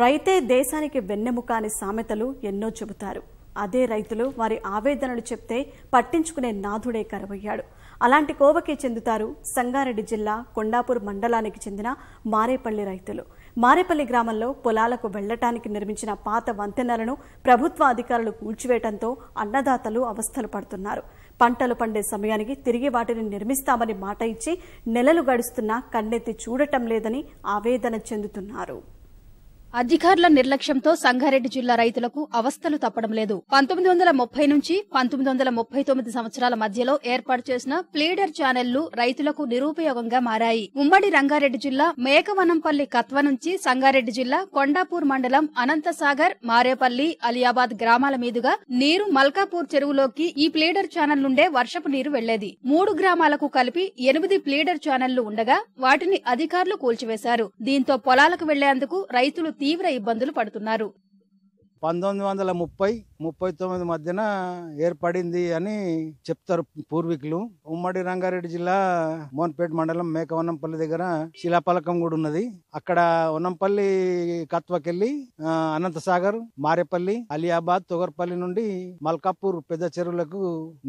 రైతే దేశానికి వెన్నెముక అనే సామెతలు ఎన్నో చెబుతారు అదే రైతులు వారి ఆవేదనలు చెప్తే పట్టించుకునే నాథుడే కరవయ్యాడు అలాంటి కోవకే చెందుతారు సంగారెడ్డి జిల్లా కొండాపూర్ మండలానికి చెందిన మారేపల్లి రైతులు మారేపల్లి గ్రామంలో పొలాలకు వెళ్లటానికి నిర్మించిన పాత వంతెనలను ప్రభుత్వ అధికారులు కూల్చివేయటంతో అన్నదాతలు అవస్థలు పడుతున్నారు పంటలు పండే సమయానికి తిరిగి వాటిని నిర్మిస్తామని మాట ఇచ్చి నెలలు గడుస్తున్నా కన్నెత్తి చూడటం లేదని ఆవేదన చెందుతున్నారు అధికారుల నిర్లక్ష్యంతో సంగారెడ్డి జిల్లా రైతులకు అవస్థలు తప్పడం లేదు పంతొమ్మిది వందల ముప్పై నుంచి పంతొమ్మిది వందల ముప్పై తొమ్మిది సంవత్సరాల మధ్యలో ఏర్పాటు చేసిన ప్లీడర్ ఛానళ్లు రైతులకు నిరుపయోగంగా మారాయి ఉమ్మడి రంగారెడ్డి జిల్లా మేకవనంపల్లి కత్వ నుంచి సంగారెడ్డి జిల్లా కొండాపూర్ మండలం అనంతసాగర్ మారేపల్లి అలియాబాద్ గ్రామాల మీదుగా నీరు మల్కాపూర్ చెరువులోకి ఈ ప్లీడర్ ఛానల్ నుండే వర్షపు నీరు వెళ్లేది మూడు గ్రామాలకు కలిపి ఎనిమిది ప్లీడర్ ఛానళ్లు ఉండగా వాటిని అధికారులు కూల్చివేశారు దీంతో పొలాలకు వెళ్లేందుకు రైతులు తీవ్ర ఇబ్బందులు పడుతున్నారు పంతొమ్మిది వందల ముప్పై ముప్పై తొమ్మిది మధ్యన ఏర్పడింది అని చెప్తారు పూర్వీకులు ఉమ్మడి రంగారెడ్డి జిల్లా మోన్పేట మండలం మేక దగ్గర శిలాపలకం కూడా ఉన్నది అక్కడ ఉన్నంపల్లి కత్వకెళ్లి అనంతసాగర్ మారేపల్లి అలియాబాద్ తొగర్పల్లి నుండి మల్కాపూర్ పెద్ద చెరువులకు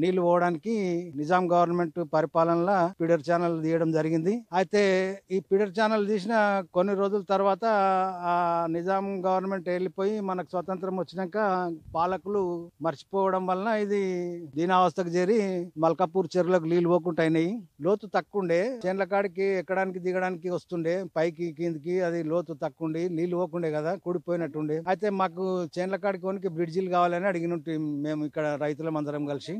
నీళ్లు పోవడానికి నిజాం గవర్నమెంట్ పరిపాలనలో పీడర్ ఛానల్ తీయడం జరిగింది అయితే ఈ పీడర్ ఛానల్ తీసిన కొన్ని రోజుల తర్వాత నిజాం గవర్నమెంట్ వెళ్ళిపోయి మనకు స్వతంత్ర స్వాతంత్రం వచ్చినాక పాలకులు మర్చిపోవడం వలన ఇది దీనావస్థకు చేరి మల్కాపూర్ చెరువులకు నీళ్లు పోకుండా అయినాయి లోతు తక్కువండే చేన్ల కాడికి ఎక్కడానికి దిగడానికి వస్తుండే పైకి కిందికి అది లోతు తక్కువండి నీళ్లు పోకుండే కదా కూడిపోయినట్టుండే అయితే మాకు చేన్ల కాడికి కొనికి బ్రిడ్జిలు కావాలని అడిగినట్టు మేము ఇక్కడ రైతులం అందరం కలిసి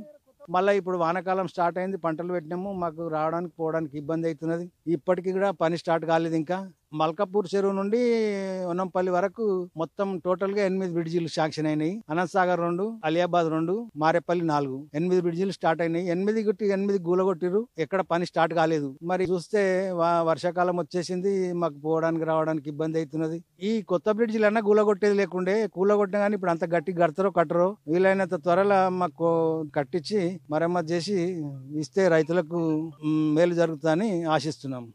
మళ్ళీ ఇప్పుడు వానకాలం స్టార్ట్ అయింది పంటలు పెట్టినాము మాకు రావడానికి పోవడానికి ఇబ్బంది అవుతున్నది ఇప్పటికీ కూడా పని స్టార్ట్ కాలేదు ఇంకా మల్కాపూర్ చెరువు నుండి ఉన్నంపల్లి వరకు మొత్తం టోటల్ గా ఎనిమిది బ్రిడ్జిలు శాంక్షన్ అయినాయి అనంతసాగర్ రెండు అలియాబాద్ రెండు మారేపల్లి నాలుగు ఎనిమిది బ్రిడ్జిలు స్టార్ట్ అయినాయి ఎనిమిది గుట్టి ఎనిమిది గూలగొట్టిరు ఎక్కడ పని స్టార్ట్ కాలేదు మరి చూస్తే వర్షాకాలం వచ్చేసింది మాకు పోవడానికి రావడానికి ఇబ్బంది అవుతున్నది ఈ కొత్త బ్రిడ్జిలన్నా గూలగొట్టేది లేకుండే కూలగొట్టిన కానీ ఇప్పుడు అంత గట్టి గడతరో కట్టరో వీలైనంత త్వరలో మాకు కట్టించి మరమ్మతు చేసి ఇస్తే రైతులకు మేలు జరుగుతుందని ఆశిస్తున్నాం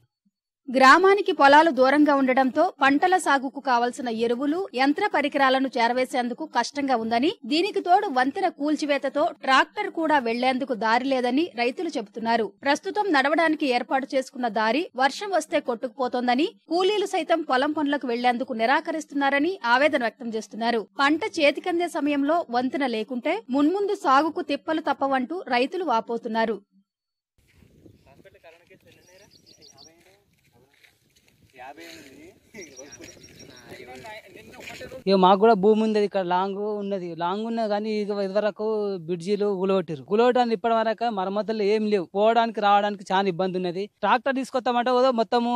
గ్రామానికి పొలాలు దూరంగా ఉండడంతో పంటల సాగుకు కావలసిన ఎరువులు యంత్ర పరికరాలను చేరవేసేందుకు కష్టంగా ఉందని దీనికి తోడు వంతెన కూల్చివేతతో ట్రాక్టర్ కూడా వెళ్లేందుకు దారి లేదని రైతులు చెబుతున్నారు ప్రస్తుతం నడవడానికి ఏర్పాటు చేసుకున్న దారి వర్షం వస్తే కొట్టుకుపోతోందని కూలీలు సైతం పొలం పనులకు వెళ్లేందుకు నిరాకరిస్తున్నారని ఆవేదన వ్యక్తం చేస్తున్నారు పంట చేతికందే సమయంలో వంతెన లేకుంటే మున్ముందు సాగుకు తిప్పలు తప్పవంటూ రైతులు వాపోతున్నారు ఇక మాకు కూడా భూమి ఉంది ఇక్కడ లాంగ్ ఉన్నది లాంగ్ ఉన్నది కానీ ఇదివరకు బ్రిడ్జిలు గులగొట్టారు గులగొట్టడానికి ఇప్పటి వరకు మరమ్మతులు ఏం లేవు పోవడానికి రావడానికి చాలా ఇబ్బంది ఉన్నది ట్రాక్టర్ తీసుకొస్తామంటే మొత్తము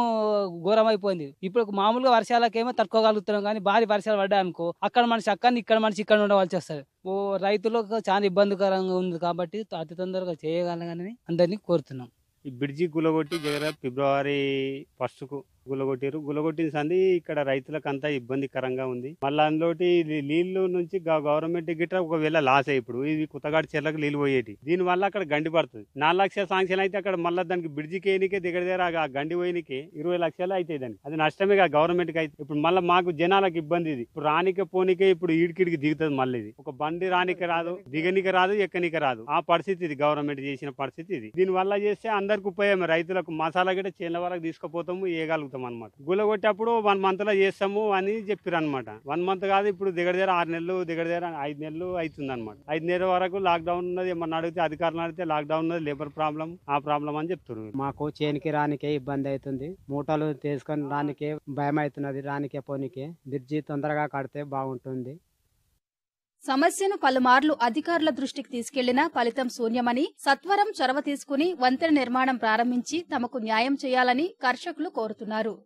ఘోరం అయిపోయింది ఇప్పుడు మామూలుగా వర్షాలకేమో తట్టుకోగలుగుతున్నాం కానీ భారీ వర్షాలు పడ్డానుకో అక్కడ మనిషి అక్కడ ఇక్కడ మనిషి ఇక్కడ ఉండవలసి వస్తారు ఓ రైతులకు చాలా ఇబ్బందికరంగా ఉంది కాబట్టి అతి తొందరగా చేయగలగాలని అందరినీ కోరుతున్నాం ఈ బ్రిడ్జి గులగొట్టి జగన్ ఫిబ్రవరి ఫస్ట్కు గులగొట్టిరు గులగొట్టిన సంది ఇక్కడ రైతులకు అంతా ఇబ్బందికరంగా ఉంది మళ్ళీ అందులోటి నీళ్లు నుంచి గవర్నమెంట్ గిట్ట ఒకవేళ లాస్ అయ్యి ఇప్పుడు ఇది కొత్తగాడి చెర్లకు నీళ్ళు పోయేటి దీని వల్ల అక్కడ గండి పడుతుంది నాలుగు లక్షల శాంక్షన్ అయితే అక్కడ మళ్ళీ దానికి బ్రిడ్జి కేనికే దగ్గర దగ్గర ఆ గండి పోయినకే ఇరవై లక్షలు అయితే దానికి అది నష్టమే కాదు గవర్నమెంట్ కి అయితే ఇప్పుడు మళ్ళీ మాకు జనాలకు ఇబ్బంది ఇది ఇప్పుడు రానికే పోనీకే ఇప్పుడు ఈడికిడికి దిగుతుంది మళ్ళీ ఇది ఒక బండి రానికే రాదు దిగనిక రాదు ఎక్కనిక రాదు ఆ పరిస్థితి ఇది గవర్నమెంట్ చేసిన పరిస్థితి ఇది దీని వల్ల చేస్తే అందరికి ఉపయోగం రైతులకు మసాలా గిట్ట చేనుల వరకు తీసుకుపోతాము ఏగలుగుతాం పోతాం అనమాట గుళ్ళ కొట్టేటప్పుడు వన్ మంత్లో చేస్తాము అని చెప్పారు అనమాట వన్ మంత్ కాదు ఇప్పుడు దగ్గర దగ్గర ఆరు నెలలు దగ్గర దగ్గర ఐదు నెలలు అవుతుంది అనమాట ఐదు నెలల వరకు లాక్డౌన్ ఉన్నది ఏమన్నా అడిగితే అధికారులు అడిగితే లాక్డౌన్ ఉన్నది లేబర్ ప్రాబ్లం ఆ ప్రాబ్లం అని చెప్తున్నారు మాకు చేనికి రానికే ఇబ్బంది అవుతుంది మూటలు తీసుకొని రానికే భయం అవుతున్నది రానికే పోనీకే బ్రిడ్జి తొందరగా కడితే బాగుంటుంది సమస్యను పలుమార్లు అధికారుల దృష్టికి తీసుకెళ్లినా ఫలితం శూన్యమని సత్వరం చొరవ తీసుకుని వంతెన నిర్మాణం ప్రారంభించి తమకు న్యాయం చేయాలని కర్షకులు కోరుతున్నారు